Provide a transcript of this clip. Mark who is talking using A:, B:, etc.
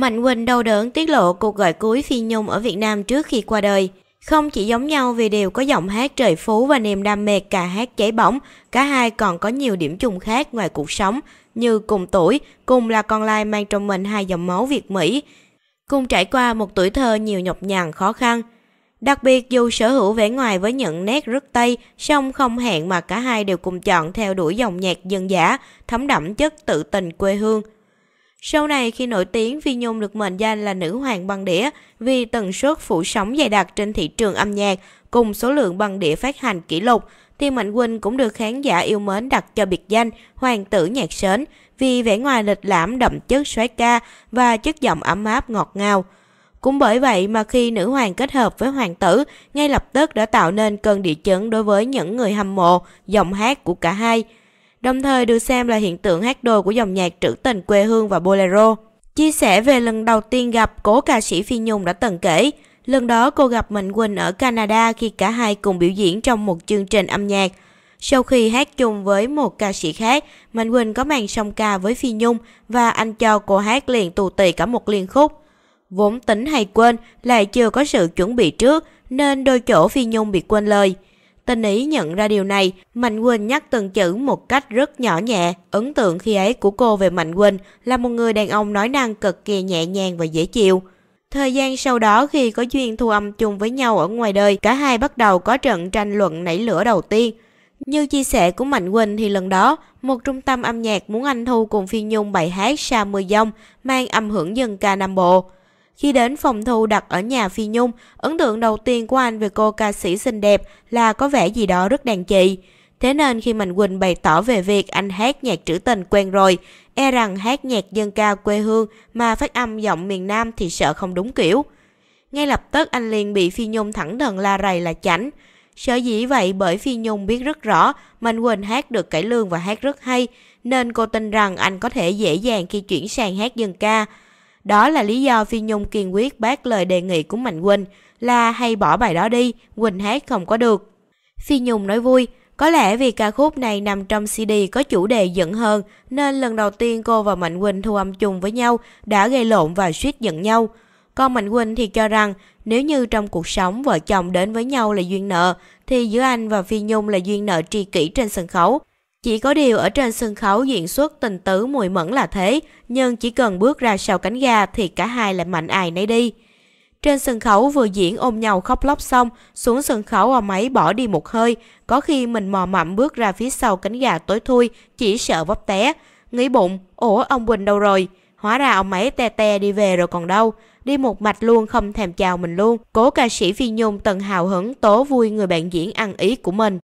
A: Mạnh Quỳnh đau đớn tiết lộ cuộc gọi cuối Phi Nhung ở Việt Nam trước khi qua đời. Không chỉ giống nhau vì đều có giọng hát trời phú và niềm đam mê cả hát cháy bỏng, cả hai còn có nhiều điểm chung khác ngoài cuộc sống, như cùng tuổi, cùng là con lai mang trong mình hai dòng máu Việt-Mỹ, cùng trải qua một tuổi thơ nhiều nhọc nhằn khó khăn. Đặc biệt dù sở hữu vẻ ngoài với những nét rất Tây, song không hẹn mà cả hai đều cùng chọn theo đuổi dòng nhạc dân giả thấm đẫm chất tự tình quê hương – sau này khi nổi tiếng Phi Nhung được mệnh danh là nữ hoàng băng đĩa vì tần suất phủ sóng dày đặc trên thị trường âm nhạc cùng số lượng băng đĩa phát hành kỷ lục. Thiên Mạnh Quỳnh cũng được khán giả yêu mến đặt cho biệt danh Hoàng tử nhạc sến vì vẻ ngoài lịch lãm đậm chất xoáy ca và chất giọng ấm áp ngọt ngào. Cũng bởi vậy mà khi nữ hoàng kết hợp với hoàng tử, ngay lập tức đã tạo nên cơn địa chấn đối với những người hâm mộ, giọng hát của cả hai – đồng thời được xem là hiện tượng hát đồ của dòng nhạc trữ tình quê hương và bolero. Chia sẻ về lần đầu tiên gặp, cố ca sĩ Phi Nhung đã từng kể, lần đó cô gặp Mạnh Quỳnh ở Canada khi cả hai cùng biểu diễn trong một chương trình âm nhạc. Sau khi hát chung với một ca sĩ khác, Mạnh Quỳnh có màn song ca với Phi Nhung và anh cho cô hát liền tù tì cả một liên khúc. Vốn tính hay quên, lại chưa có sự chuẩn bị trước, nên đôi chỗ Phi Nhung bị quên lời – Tình ý nhận ra điều này, Mạnh Quỳnh nhắc từng chữ một cách rất nhỏ nhẹ. Ấn tượng khi ấy của cô về Mạnh Quỳnh là một người đàn ông nói năng cực kỳ nhẹ nhàng và dễ chịu. Thời gian sau đó khi có duyên thu âm chung với nhau ở ngoài đời, cả hai bắt đầu có trận tranh luận nảy lửa đầu tiên. Như chia sẻ của Mạnh Quỳnh thì lần đó, một trung tâm âm nhạc muốn anh Thu cùng Phi Nhung bài hát Sa Mưa Dông mang âm hưởng dân ca Nam Bộ. Khi đến phòng thu đặt ở nhà Phi Nhung, ấn tượng đầu tiên của anh về cô ca sĩ xinh đẹp là có vẻ gì đó rất đàn chị. Thế nên khi Mạnh Quỳnh bày tỏ về việc anh hát nhạc trữ tình quen rồi, e rằng hát nhạc dân ca quê hương mà phát âm giọng miền Nam thì sợ không đúng kiểu. Ngay lập tức anh liền bị Phi Nhung thẳng đần la rầy là chảnh. Sở dĩ vậy bởi Phi Nhung biết rất rõ Mạnh Quỳnh hát được cải lương và hát rất hay, nên cô tin rằng anh có thể dễ dàng khi chuyển sang hát dân ca. Đó là lý do Phi Nhung kiên quyết bác lời đề nghị của Mạnh Quỳnh là hay bỏ bài đó đi, Quỳnh hát không có được. Phi Nhung nói vui, có lẽ vì ca khúc này nằm trong CD có chủ đề giận hơn nên lần đầu tiên cô và Mạnh Quỳnh thu âm chung với nhau đã gây lộn và suýt giận nhau. Còn Mạnh Quỳnh thì cho rằng nếu như trong cuộc sống vợ chồng đến với nhau là duyên nợ thì giữa anh và Phi Nhung là duyên nợ tri kỷ trên sân khấu chỉ có điều ở trên sân khấu diễn xuất tình tứ mùi mẫn là thế, nhưng chỉ cần bước ra sau cánh gà thì cả hai lại mạnh ai nấy đi. Trên sân khấu vừa diễn ôm nhau khóc lóc xong, xuống sân khấu ông máy bỏ đi một hơi, có khi mình mò mẫm bước ra phía sau cánh gà tối thui, chỉ sợ vấp té. Nghĩ bụng, ủa ông Quỳnh đâu rồi? Hóa ra ông ấy te te đi về rồi còn đâu, đi một mạch luôn không thèm chào mình luôn. Cố ca sĩ Phi Nhung từng hào hứng tố vui người bạn diễn ăn ý của mình.